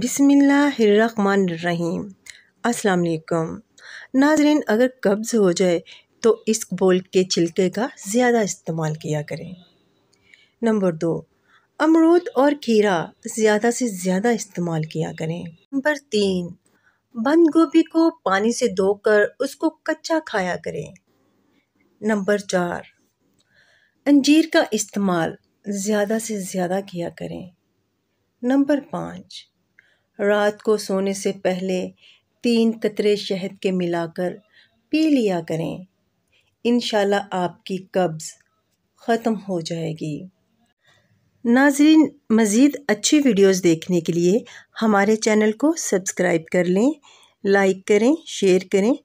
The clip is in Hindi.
बिसमीम् अल्लाम नाजरीन अगर कब्ज़ हो जाए तो इस बोल के छिलके का ज़्यादा इस्तेमाल किया करें नंबर दो अमरूद और खीरा ज़्यादा से ज़्यादा इस्तेमाल किया करें नंबर तीन बंद गोभी को पानी से धोकर उसको कच्चा खाया करें नंबर चार अंजीर का इस्तेमाल ज़्यादा से ज़्यादा किया करें नंबर पाँच रात को सोने से पहले तीन कतरे शहद के मिलाकर पी लिया करें इन आपकी कब्ज़ ख़त्म हो जाएगी नाजरीन मज़ीद अच्छी वीडियोस देखने के लिए हमारे चैनल को सब्सक्राइब कर लें लाइक करें शेयर करें